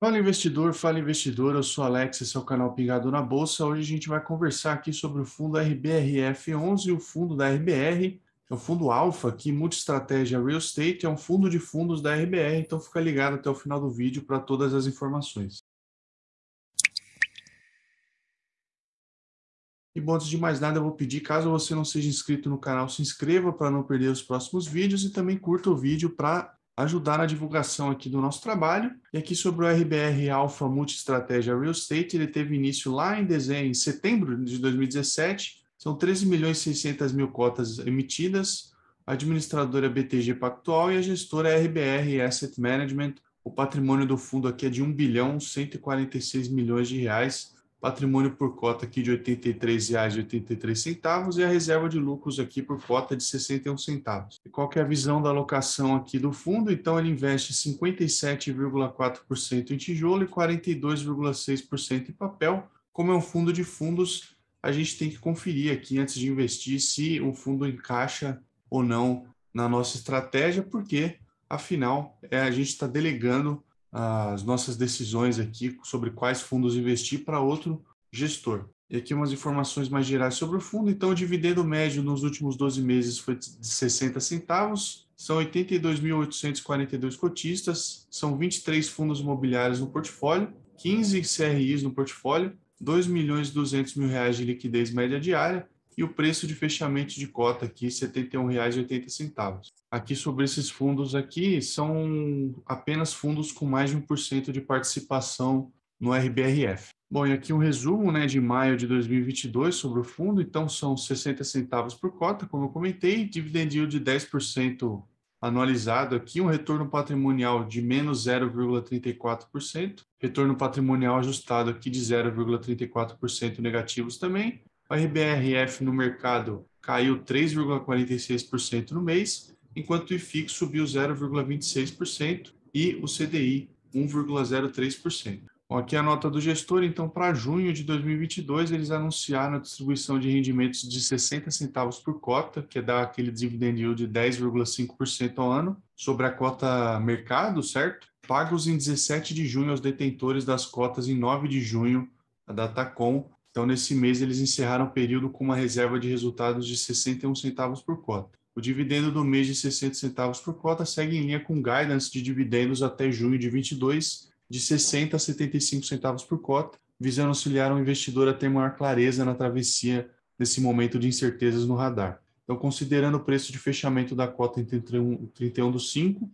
Fala investidor, fala investidor, eu sou Alex, esse é o canal Pingado na Bolsa. Hoje a gente vai conversar aqui sobre o fundo RBRF11 e o fundo da RBR, é o fundo Alfa, que multiestratégia Real Estate, é um fundo de fundos da RBR, então fica ligado até o final do vídeo para todas as informações. E bom, antes de mais nada, eu vou pedir, caso você não seja inscrito no canal, se inscreva para não perder os próximos vídeos e também curta o vídeo para ajudar na divulgação aqui do nosso trabalho. E aqui sobre o RBR Alpha Multistratégia Real Estate, ele teve início lá em dezembro, em setembro de 2017. São 13 milhões e 600 mil cotas emitidas. A administradora é BTG Pactual e a gestora RBR é Asset Management. O patrimônio do fundo aqui é de 1 bilhão 146 milhões de reais patrimônio por cota aqui de R$ 83,83 e a reserva de lucros aqui por cota de 61 centavos. E qual que é a visão da alocação aqui do fundo? Então ele investe 57,4% em tijolo e 42,6% em papel. Como é um fundo de fundos, a gente tem que conferir aqui antes de investir se o fundo encaixa ou não na nossa estratégia, porque afinal é, a gente está delegando as nossas decisões aqui sobre quais fundos investir para outro gestor. E aqui umas informações mais gerais sobre o fundo. Então, o dividendo médio nos últimos 12 meses foi de 60 centavos. São 82.842 cotistas, são 23 fundos imobiliários no portfólio, 15 CRIs no portfólio, 2 milhões e 200 mil reais de liquidez média diária, e o preço de fechamento de cota aqui R$ 71,80. Aqui sobre esses fundos aqui são apenas fundos com mais de 1% de participação no RBRF. Bom, e aqui um resumo né, de maio de 2022 sobre o fundo. Então, são 60 centavos por cota, como eu comentei, dividend yield de 10% anualizado aqui, um retorno patrimonial de menos 0,34%, retorno patrimonial ajustado aqui de 0,34% negativos também, a RBRF no mercado caiu 3,46% no mês, enquanto o IFIX subiu 0,26% e o CDI 1,03%. Aqui é a nota do gestor, então para junho de 2022 eles anunciaram a distribuição de rendimentos de 60 centavos por cota, que é dá aquele dividend yield de 10,5% ao ano, sobre a cota mercado, certo? Pagos em 17 de junho aos detentores das cotas em 9 de junho, a data com então, nesse mês, eles encerraram o período com uma reserva de resultados de 61 centavos por cota. O dividendo do mês de 60 centavos por cota segue em linha com guidance de dividendos até junho de 22, de 60 a 75 centavos por cota, visando auxiliar o investidor a ter maior clareza na travessia nesse momento de incertezas no radar. Então, considerando o preço de fechamento da cota em 31, 31 do 5,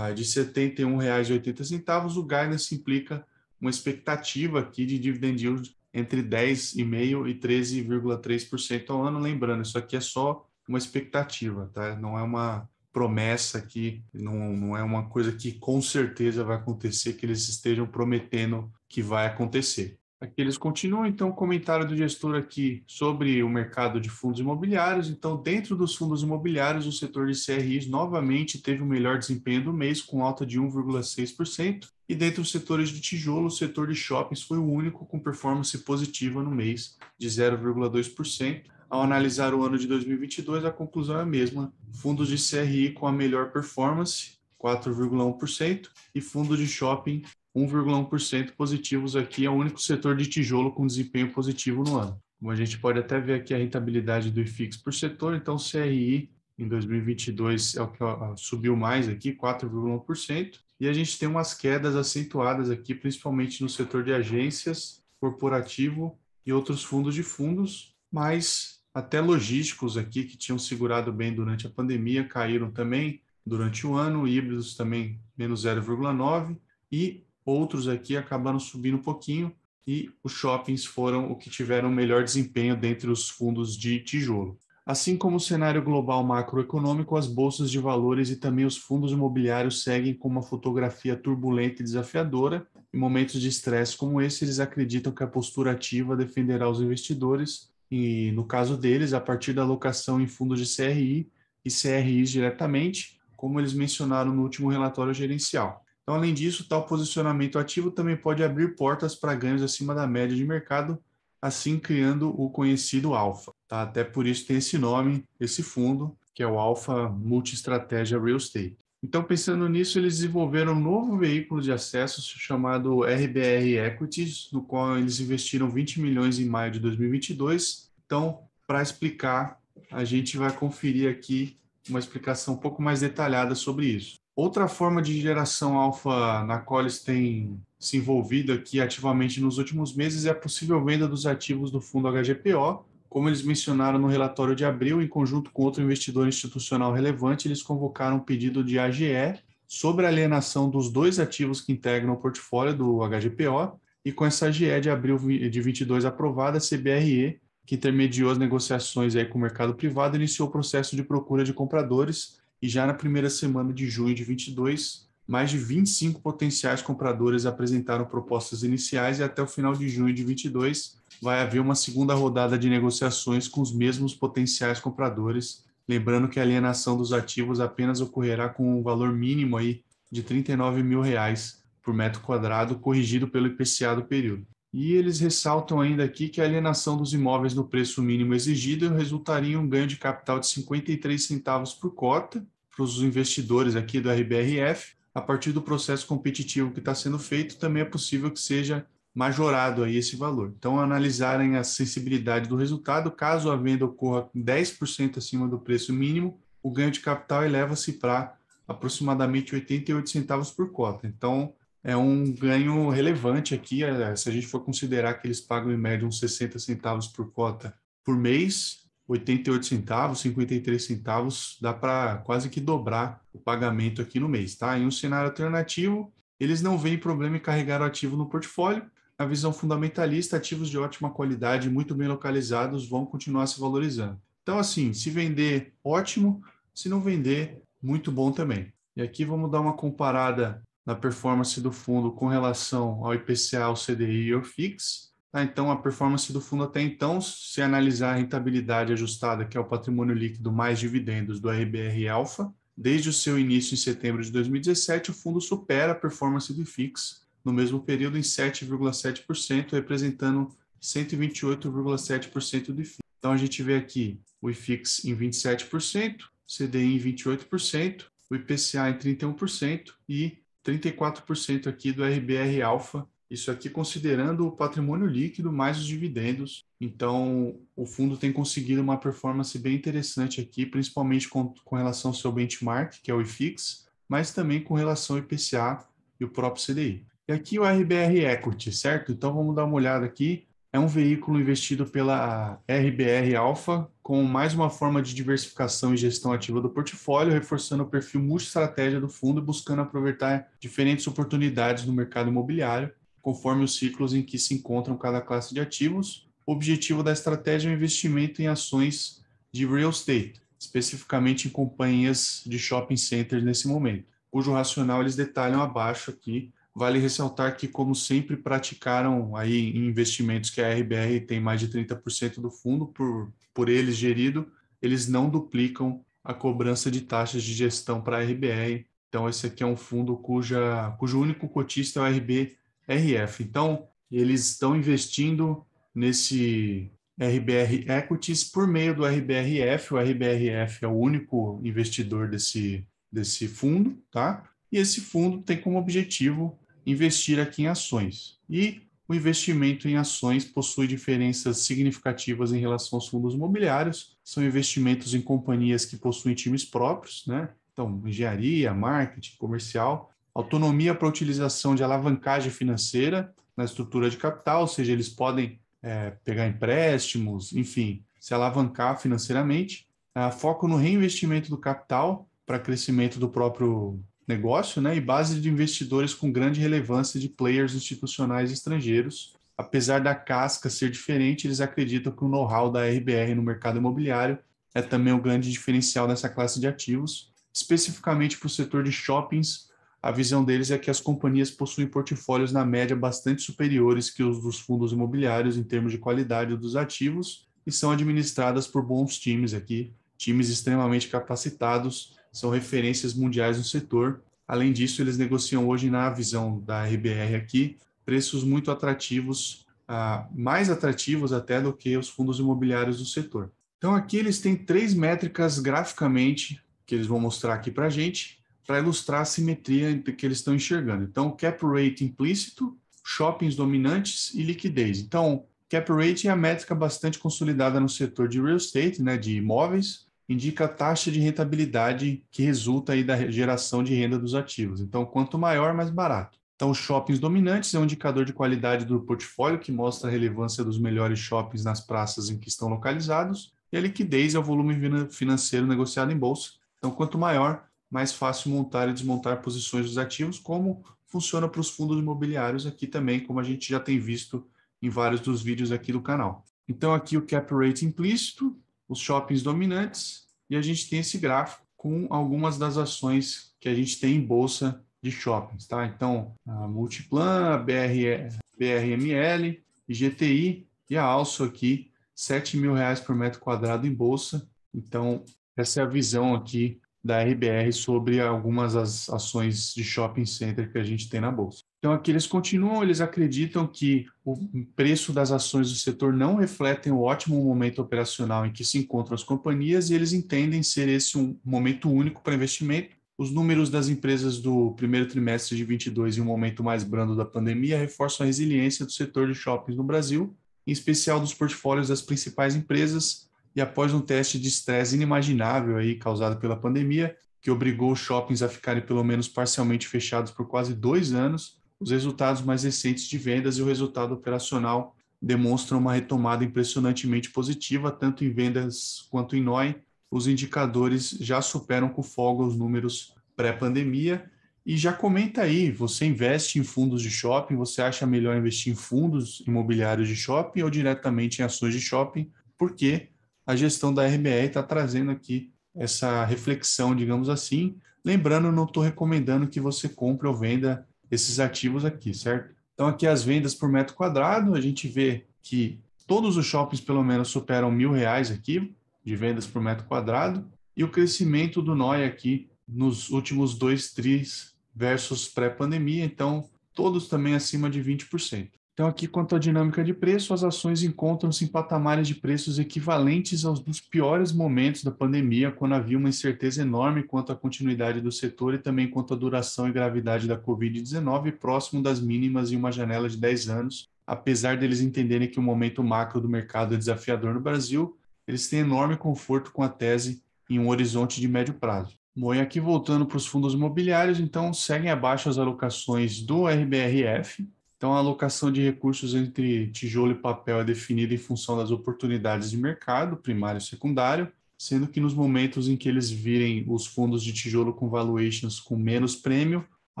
de R$ 71,80, o guidance implica uma expectativa aqui de dividend yield entre 10,5% e 13,3% ao ano. Lembrando, isso aqui é só uma expectativa, tá? Não é uma promessa que não, não é uma coisa que com certeza vai acontecer, que eles estejam prometendo que vai acontecer. Aqui eles continuam, então, comentário do gestor aqui sobre o mercado de fundos imobiliários. Então, dentro dos fundos imobiliários, o setor de CRIs novamente teve o melhor desempenho do mês, com alta de 1,6%. E dentro dos setores de tijolo, o setor de shoppings foi o único com performance positiva no mês, de 0,2%. Ao analisar o ano de 2022, a conclusão é a mesma: fundos de CRI com a melhor performance, 4,1%, e fundos de shopping 1,1% positivos aqui é o único setor de tijolo com desempenho positivo no ano. Como a gente pode até ver aqui a rentabilidade do IFIX por setor, então CRI em 2022 é o que subiu mais aqui, 4,1%, e a gente tem umas quedas acentuadas aqui, principalmente no setor de agências, corporativo e outros fundos de fundos, mas até logísticos aqui que tinham segurado bem durante a pandemia caíram também durante o ano, híbridos também menos 0,9 e outros aqui acabaram subindo um pouquinho e os shoppings foram o que tiveram melhor desempenho dentre os fundos de tijolo. Assim como o cenário global macroeconômico, as bolsas de valores e também os fundos imobiliários seguem com uma fotografia turbulenta e desafiadora. Em momentos de estresse como esse, eles acreditam que a postura ativa defenderá os investidores e, no caso deles, a partir da alocação em fundos de CRI e CRIs diretamente, como eles mencionaram no último relatório gerencial. Então, além disso, tal posicionamento ativo também pode abrir portas para ganhos acima da média de mercado, assim criando o conhecido alfa. Tá? Até por isso tem esse nome, esse fundo, que é o Multi Multistratégia Real Estate. Então, pensando nisso, eles desenvolveram um novo veículo de acesso chamado RBR Equities, no qual eles investiram 20 milhões em maio de 2022. Então, para explicar, a gente vai conferir aqui uma explicação um pouco mais detalhada sobre isso. Outra forma de geração alfa na qual eles têm se envolvido aqui ativamente nos últimos meses é a possível venda dos ativos do fundo HGPO. Como eles mencionaram no relatório de abril, em conjunto com outro investidor institucional relevante, eles convocaram um pedido de AGE sobre a alienação dos dois ativos que integram o portfólio do HGPO. E com essa AGE de abril de 22 aprovada, a CBRE, que intermediou as negociações aí com o mercado privado, iniciou o processo de procura de compradores e já na primeira semana de junho de 22, mais de 25 potenciais compradores apresentaram propostas iniciais e até o final de junho de 22 vai haver uma segunda rodada de negociações com os mesmos potenciais compradores, lembrando que a alienação dos ativos apenas ocorrerá com um valor mínimo aí de R$ 39 mil reais por metro quadrado, corrigido pelo IPCA do período. E eles ressaltam ainda aqui que a alienação dos imóveis no preço mínimo exigido resultaria em um ganho de capital de 53 centavos por cota, para os investidores aqui do RBRF, a partir do processo competitivo que está sendo feito, também é possível que seja majorado aí esse valor. Então, analisarem a sensibilidade do resultado, caso a venda ocorra 10% acima do preço mínimo, o ganho de capital eleva-se para aproximadamente 88 centavos por cota. Então, é um ganho relevante aqui, é, se a gente for considerar que eles pagam em média uns 60 centavos por cota por mês, 88 centavos, 53 centavos, dá para quase que dobrar o pagamento aqui no mês, tá? Em um cenário alternativo, eles não veem problema em carregar o ativo no portfólio. Na visão fundamentalista, ativos de ótima qualidade, muito bem localizados, vão continuar se valorizando. Então, assim, se vender, ótimo, se não vender, muito bom também. E aqui vamos dar uma comparada na performance do fundo com relação ao IPCA, ao CDI e ao FIX. Tá? Então, a performance do fundo até então, se analisar a rentabilidade ajustada, que é o patrimônio líquido mais dividendos do RBR Alpha, desde o seu início em setembro de 2017, o fundo supera a performance do IFIX no mesmo período em 7,7%, representando 128,7% do IFIX. Então, a gente vê aqui o IFIX em 27%, CDI em 28%, o IPCA em 31% e 34% aqui do RBR Alpha, isso aqui considerando o patrimônio líquido mais os dividendos. Então, o fundo tem conseguido uma performance bem interessante aqui, principalmente com, com relação ao seu benchmark, que é o IFIX, mas também com relação ao IPCA e o próprio CDI. E aqui o RBR Equity, certo? Então, vamos dar uma olhada aqui. É um veículo investido pela RBR Alpha, com mais uma forma de diversificação e gestão ativa do portfólio, reforçando o perfil multi-estratégia do fundo e buscando aproveitar diferentes oportunidades no mercado imobiliário conforme os ciclos em que se encontram cada classe de ativos. O objetivo da estratégia é o investimento em ações de real estate, especificamente em companhias de shopping centers nesse momento, cujo racional eles detalham abaixo aqui. Vale ressaltar que, como sempre praticaram aí em investimentos que a RBR tem mais de 30% do fundo por, por eles gerido, eles não duplicam a cobrança de taxas de gestão para a RBR. Então, esse aqui é um fundo cuja, cujo único cotista é o RB RF. Então, eles estão investindo nesse RBR Equities por meio do RBRF. O RBRF é o único investidor desse, desse fundo, tá? E esse fundo tem como objetivo investir aqui em ações. E o investimento em ações possui diferenças significativas em relação aos fundos imobiliários. São investimentos em companhias que possuem times próprios, né? Então, engenharia, marketing, comercial, autonomia para utilização de alavancagem financeira na estrutura de capital, ou seja, eles podem é, pegar empréstimos, enfim, se alavancar financeiramente. É, foco no reinvestimento do capital para crescimento do próprio negócio, né? E base de investidores com grande relevância de players institucionais estrangeiros. Apesar da casca ser diferente, eles acreditam que o know-how da RBR no mercado imobiliário é também um grande diferencial nessa classe de ativos, especificamente para o setor de shoppings a visão deles é que as companhias possuem portfólios na média bastante superiores que os dos fundos imobiliários em termos de qualidade dos ativos e são administradas por bons times aqui, times extremamente capacitados, são referências mundiais no setor. Além disso, eles negociam hoje na visão da RBR aqui preços muito atrativos, ah, mais atrativos até do que os fundos imobiliários do setor. Então aqui eles têm três métricas graficamente que eles vão mostrar aqui para a gente para ilustrar a simetria que eles estão enxergando. Então, cap rate implícito, shoppings dominantes e liquidez. Então, cap rate é a métrica bastante consolidada no setor de real estate, né, de imóveis, indica a taxa de rentabilidade que resulta aí da geração de renda dos ativos. Então, quanto maior, mais barato. Então, shoppings dominantes é um indicador de qualidade do portfólio que mostra a relevância dos melhores shoppings nas praças em que estão localizados. E a liquidez é o volume financeiro negociado em bolsa. Então, quanto maior, mais fácil montar e desmontar posições dos ativos, como funciona para os fundos imobiliários aqui também, como a gente já tem visto em vários dos vídeos aqui do canal. Então, aqui o cap rate implícito, os shoppings dominantes, e a gente tem esse gráfico com algumas das ações que a gente tem em bolsa de shoppings, tá? Então, a Multiplan, a BR, BRML, GTI e a Also aqui, R$ 7 mil reais por metro quadrado em bolsa. Então, essa é a visão aqui da RBR sobre algumas as ações de shopping center que a gente tem na bolsa. Então aqui eles continuam, eles acreditam que o preço das ações do setor não refletem o ótimo momento operacional em que se encontram as companhias e eles entendem ser esse um momento único para investimento. Os números das empresas do primeiro trimestre de 22 e um momento mais brando da pandemia reforçam a resiliência do setor de shoppings no Brasil, em especial dos portfólios das principais empresas, e após um teste de estresse inimaginável aí causado pela pandemia, que obrigou os shoppings a ficarem pelo menos parcialmente fechados por quase dois anos, os resultados mais recentes de vendas e o resultado operacional demonstram uma retomada impressionantemente positiva, tanto em vendas quanto em NOI. Os indicadores já superam com folga os números pré-pandemia. E já comenta aí, você investe em fundos de shopping, você acha melhor investir em fundos imobiliários de shopping ou diretamente em ações de shopping? Por quê? a gestão da RBE está trazendo aqui essa reflexão, digamos assim. Lembrando, não estou recomendando que você compre ou venda esses ativos aqui, certo? Então, aqui as vendas por metro quadrado, a gente vê que todos os shoppings, pelo menos, superam mil reais aqui de vendas por metro quadrado, e o crescimento do NOI aqui nos últimos dois tris versus pré-pandemia, então todos também acima de 20%. Então, aqui, quanto à dinâmica de preço, as ações encontram-se em patamares de preços equivalentes aos dos piores momentos da pandemia, quando havia uma incerteza enorme quanto à continuidade do setor e também quanto à duração e gravidade da Covid-19, próximo das mínimas em uma janela de 10 anos. Apesar deles entenderem que o momento macro do mercado é desafiador no Brasil, eles têm enorme conforto com a tese em um horizonte de médio prazo. Bom, e aqui voltando para os fundos imobiliários, então seguem abaixo as alocações do RBRF, então, a alocação de recursos entre tijolo e papel é definida em função das oportunidades de mercado, primário e secundário, sendo que nos momentos em que eles virem os fundos de tijolo com valuations com menos prêmio, a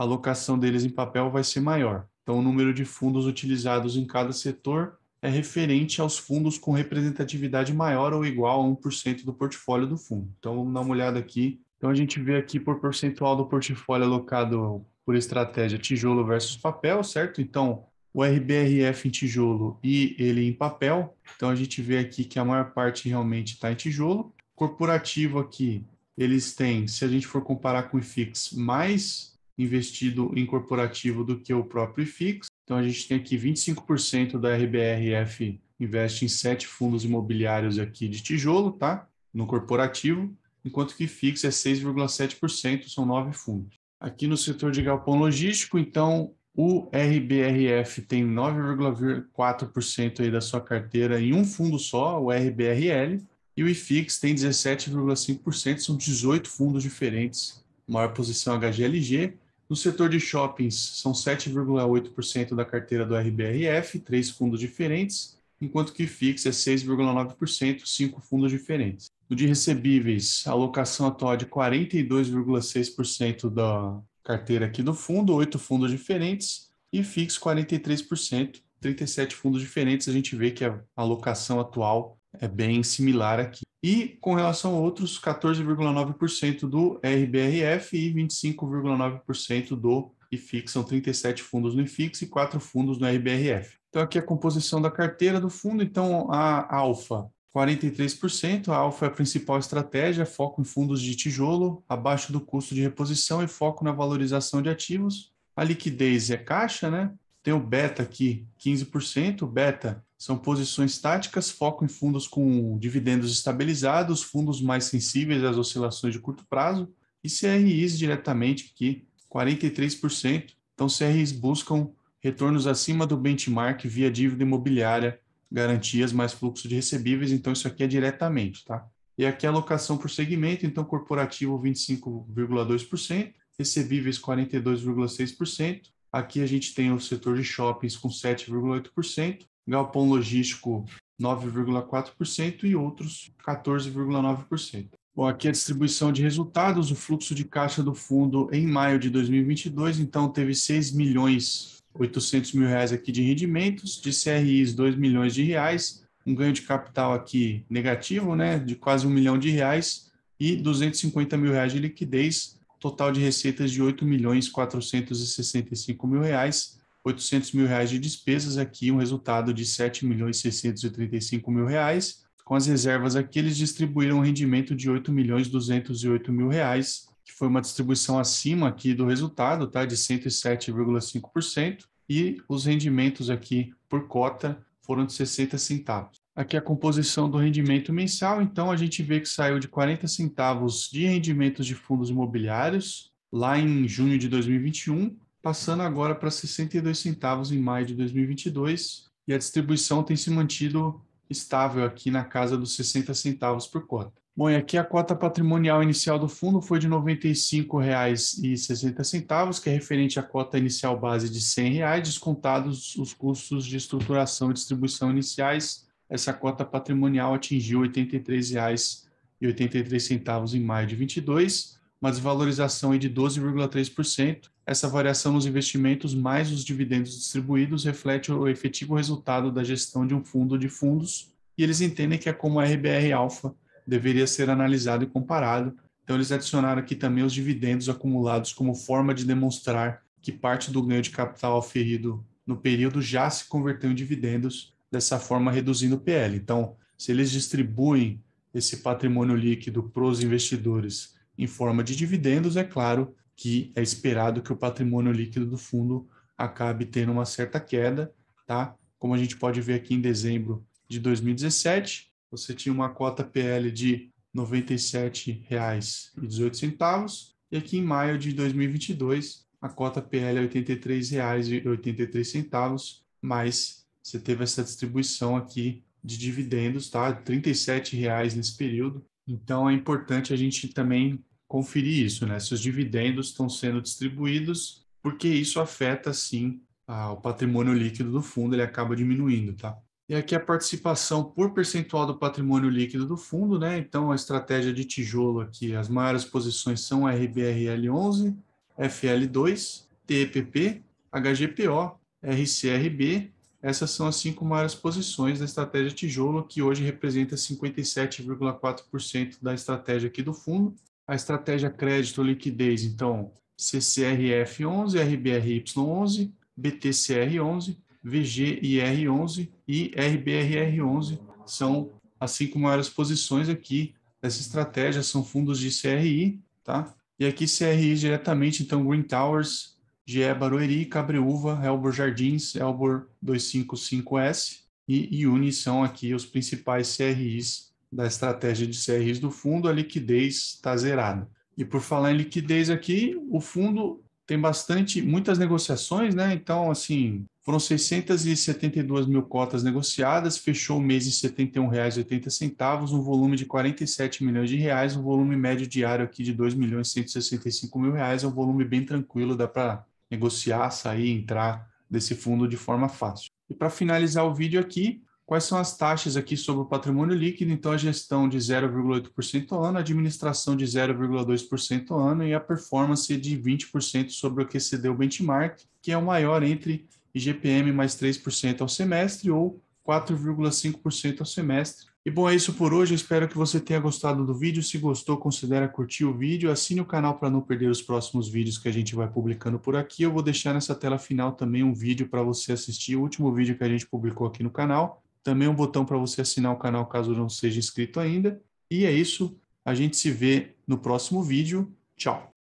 alocação deles em papel vai ser maior. Então, o número de fundos utilizados em cada setor é referente aos fundos com representatividade maior ou igual a 1% do portfólio do fundo. Então, vamos dar uma olhada aqui. Então, a gente vê aqui por percentual do portfólio alocado por estratégia tijolo versus papel, certo? Então, o RBRF em tijolo e ele em papel. Então, a gente vê aqui que a maior parte realmente está em tijolo. Corporativo aqui, eles têm, se a gente for comparar com o IFIX, mais investido em corporativo do que o próprio IFIX. Então, a gente tem aqui 25% da RBRF investe em sete fundos imobiliários aqui de tijolo, tá? No corporativo, enquanto que IFIX é 6,7%, são nove fundos aqui no setor de galpão logístico, então o RBRF tem 9,4% aí da sua carteira em um fundo só, o RBRL, e o IFIX tem 17,5%, são 18 fundos diferentes. Maior posição HGLG. No setor de shoppings, são 7,8% da carteira do RBRF, três fundos diferentes enquanto que fixa é 6,9%, cinco fundos diferentes. No de recebíveis, a alocação atual é de 42,6% da carteira aqui do fundo, oito fundos diferentes, e fixo 43%, 37 fundos diferentes. A gente vê que a alocação atual é bem similar aqui. E com relação a outros, 14,9% do RBRF e 25,9% do IFIX. São 37 fundos no IFIX e 4 fundos no RBRF. Então, aqui é a composição da carteira do fundo. Então, a Alfa, 43%. A Alfa é a principal estratégia, foco em fundos de tijolo, abaixo do custo de reposição e foco na valorização de ativos. A liquidez é caixa, né? Tem o beta aqui, 15%. O beta são posições táticas, foco em fundos com dividendos estabilizados, fundos mais sensíveis às oscilações de curto prazo. E CRIs diretamente aqui, 43%. Então, CRIs buscam retornos acima do benchmark via dívida imobiliária, garantias mais fluxo de recebíveis, então isso aqui é diretamente, tá? E aqui a é alocação por segmento, então corporativo 25,2%, recebíveis 42,6%. Aqui a gente tem o setor de shoppings com 7,8%, galpão logístico 9,4% e outros 14,9%. Bom, aqui é a distribuição de resultados, o fluxo de caixa do fundo em maio de 2022, então teve 6 milhões 800 mil reais aqui de rendimentos, de CRIs 2 milhões de reais, um ganho de capital aqui negativo, né, de quase 1 milhão de reais e 250 mil reais de liquidez, total de receitas de 8 milhões 465 mil reais, 800 mil reais de despesas aqui, um resultado de 7 milhões 635 mil reais. Com as reservas aqui, eles distribuíram um rendimento de 8 milhões 208 mil reais, que foi uma distribuição acima aqui do resultado, tá? De 107,5%, e os rendimentos aqui por cota foram de 60 centavos. Aqui a composição do rendimento mensal, então a gente vê que saiu de 40 centavos de rendimentos de fundos imobiliários lá em junho de 2021, passando agora para 62 centavos em maio de 2022, e a distribuição tem se mantido estável aqui na casa dos 60 centavos por cota. Bom, e aqui a cota patrimonial inicial do fundo foi de R$ 95,60, que é referente à cota inicial base de R$ 100,00, descontados os custos de estruturação e distribuição iniciais. Essa cota patrimonial atingiu R$ 83,83 em maio de 22, uma desvalorização de 12,3%. Essa variação nos investimentos mais os dividendos distribuídos reflete o efetivo resultado da gestão de um fundo de fundos, e eles entendem que é como a RBR Alfa deveria ser analisado e comparado. Então, eles adicionaram aqui também os dividendos acumulados como forma de demonstrar que parte do ganho de capital oferido no período já se converteu em dividendos, dessa forma reduzindo o PL. Então, se eles distribuem esse patrimônio líquido para os investidores em forma de dividendos, é claro que é esperado que o patrimônio líquido do fundo acabe tendo uma certa queda, tá? Como a gente pode ver aqui em dezembro de 2017, você tinha uma cota PL de R$ 97,18 e aqui em maio de 2022 a cota PL é R$ 83,83, mas você teve essa distribuição aqui de dividendos, tá? R$ 37,00 nesse período. Então é importante a gente também conferir isso, né? Se os dividendos estão sendo distribuídos, porque isso afeta sim a, o patrimônio líquido do fundo, ele acaba diminuindo, tá? E aqui a participação por percentual do patrimônio líquido do fundo, né? Então, a estratégia de tijolo aqui, as maiores posições são RBRL11, FL2, TEPP, HGPO, RCRB. Essas são as cinco maiores posições da estratégia tijolo, que hoje representa 57,4% da estratégia aqui do fundo. A estratégia crédito liquidez, então, CCRF11, RBRY11, BTCR11, VGIR11 e RBRR11 são as cinco maiores posições aqui dessa estratégia, são fundos de CRI, tá? E aqui CRI diretamente, então Green Towers, GE Barueri, Cabreúva, Elbor Jardins, Elbor 255S e Iuni são aqui os principais CRIs da estratégia de CRIs do fundo, a liquidez está zerada. E por falar em liquidez aqui, o fundo tem bastante, muitas negociações, né? Então, assim, foram 672 mil cotas negociadas, fechou o mês em R$ 71,80, um volume de 47 milhões de reais, um volume médio diário aqui de R$ 2.165.000, reais, é um volume bem tranquilo, dá para negociar, sair, entrar desse fundo de forma fácil. E para finalizar o vídeo aqui, quais são as taxas aqui sobre o patrimônio líquido? Então, a gestão de 0,8% ao ano, a administração de 0,2% ao ano e a performance de 20% sobre o que o benchmark, que é o maior entre IGPM mais 3% ao semestre ou 4,5% ao semestre. E bom, é isso por hoje. espero que você tenha gostado do vídeo. Se gostou, considere curtir o vídeo, assine o canal para não perder os próximos vídeos que a gente vai publicando por aqui. Eu vou deixar nessa tela final também um vídeo para você assistir, o último vídeo que a gente publicou aqui no canal. Também um botão para você assinar o canal caso não seja inscrito ainda. E é isso. A gente se vê no próximo vídeo. Tchau.